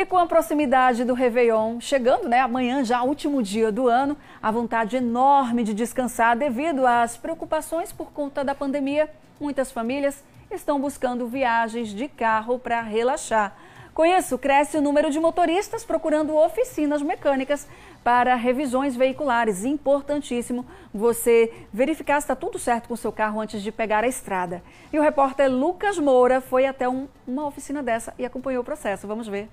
E com a proximidade do Réveillon chegando, né? Amanhã já último dia do ano, a vontade enorme de descansar devido às preocupações por conta da pandemia. Muitas famílias estão buscando viagens de carro para relaxar. Com isso, cresce o número de motoristas procurando oficinas mecânicas para revisões veiculares. Importantíssimo você verificar se está tudo certo com o seu carro antes de pegar a estrada. E o repórter Lucas Moura foi até um, uma oficina dessa e acompanhou o processo. Vamos ver.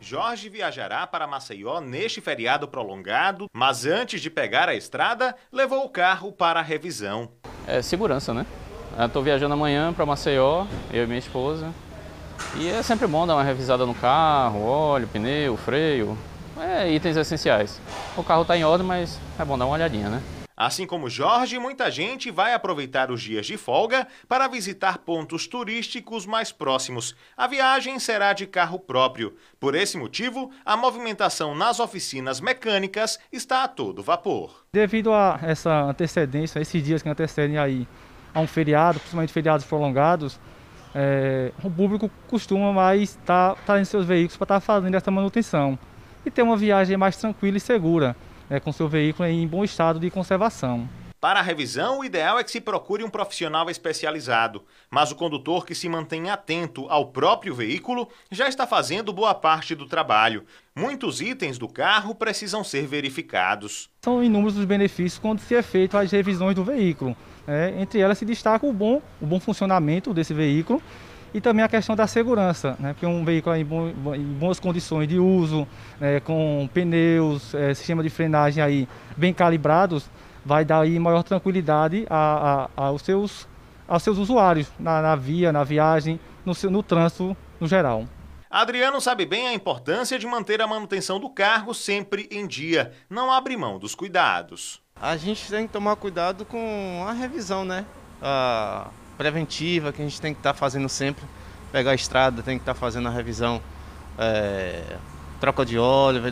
Jorge viajará para Maceió neste feriado prolongado, mas antes de pegar a estrada, levou o carro para a revisão. É segurança, né? Estou viajando amanhã para Maceió, eu e minha esposa. E é sempre bom dar uma revisada no carro, óleo, pneu, freio, é, itens essenciais. O carro está em ordem, mas é bom dar uma olhadinha, né? Assim como Jorge, muita gente vai aproveitar os dias de folga para visitar pontos turísticos mais próximos. A viagem será de carro próprio. Por esse motivo, a movimentação nas oficinas mecânicas está a todo vapor. Devido a essa antecedência, esses dias que antecedem aí a um feriado, principalmente feriados prolongados, é, o público costuma mais estar tá, tá em seus veículos para estar tá fazendo essa manutenção e ter uma viagem mais tranquila e segura é, com seu veículo em bom estado de conservação. Para a revisão, o ideal é que se procure um profissional especializado, mas o condutor que se mantém atento ao próprio veículo já está fazendo boa parte do trabalho. Muitos itens do carro precisam ser verificados. São inúmeros os benefícios quando se é feito as revisões do veículo. É, entre elas se destaca o bom, o bom funcionamento desse veículo e também a questão da segurança, né? porque um veículo em, bo em boas condições de uso, né? com pneus, é, sistema de frenagem aí bem calibrados, vai dar aí maior tranquilidade a, a, a, aos, seus, aos seus usuários na, na via, na viagem, no, seu, no trânsito no geral. Adriano sabe bem a importância de manter a manutenção do cargo sempre em dia. Não abre mão dos cuidados. A gente tem que tomar cuidado com a revisão, né? A preventiva que a gente tem que estar tá fazendo sempre. Pegar a estrada, tem que estar tá fazendo a revisão, é, troca de óleo,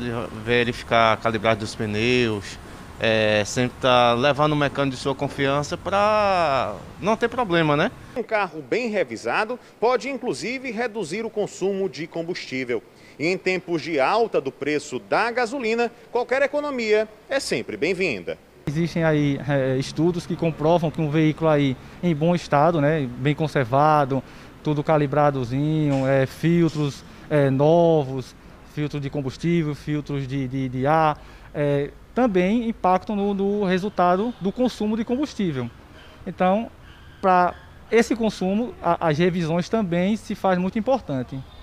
verificar a calibragem dos pneus, é, sempre tá levando o mecânico de sua confiança para não ter problema, né? Um carro bem revisado pode inclusive reduzir o consumo de combustível. E em tempos de alta do preço da gasolina, qualquer economia é sempre bem-vinda. Existem aí é, estudos que comprovam que um veículo aí em bom estado, né, bem conservado, tudo calibradozinho, é, filtros é, novos, filtro de combustível, filtros de, de, de ar, é, também impactam no, no, resultado do consumo de combustível. Então, para esse consumo, a, as revisões também se faz muito importante.